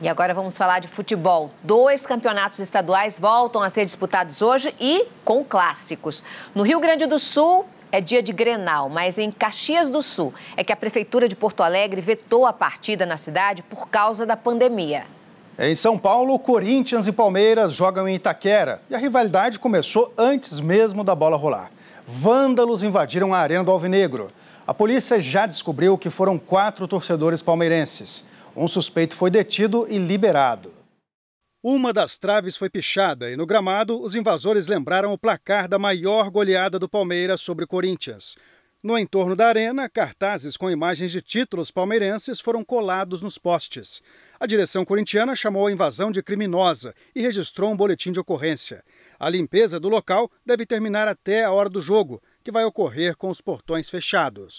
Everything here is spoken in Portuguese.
E agora vamos falar de futebol. Dois campeonatos estaduais voltam a ser disputados hoje e com clássicos. No Rio Grande do Sul, é dia de Grenal, mas em Caxias do Sul é que a Prefeitura de Porto Alegre vetou a partida na cidade por causa da pandemia. Em São Paulo, Corinthians e Palmeiras jogam em Itaquera e a rivalidade começou antes mesmo da bola rolar vândalos invadiram a Arena do Alvinegro. A polícia já descobriu que foram quatro torcedores palmeirenses. Um suspeito foi detido e liberado. Uma das traves foi pichada e no gramado os invasores lembraram o placar da maior goleada do Palmeiras sobre o Corinthians. No entorno da arena, cartazes com imagens de títulos palmeirenses foram colados nos postes. A direção corintiana chamou a invasão de criminosa e registrou um boletim de ocorrência. A limpeza do local deve terminar até a hora do jogo, que vai ocorrer com os portões fechados.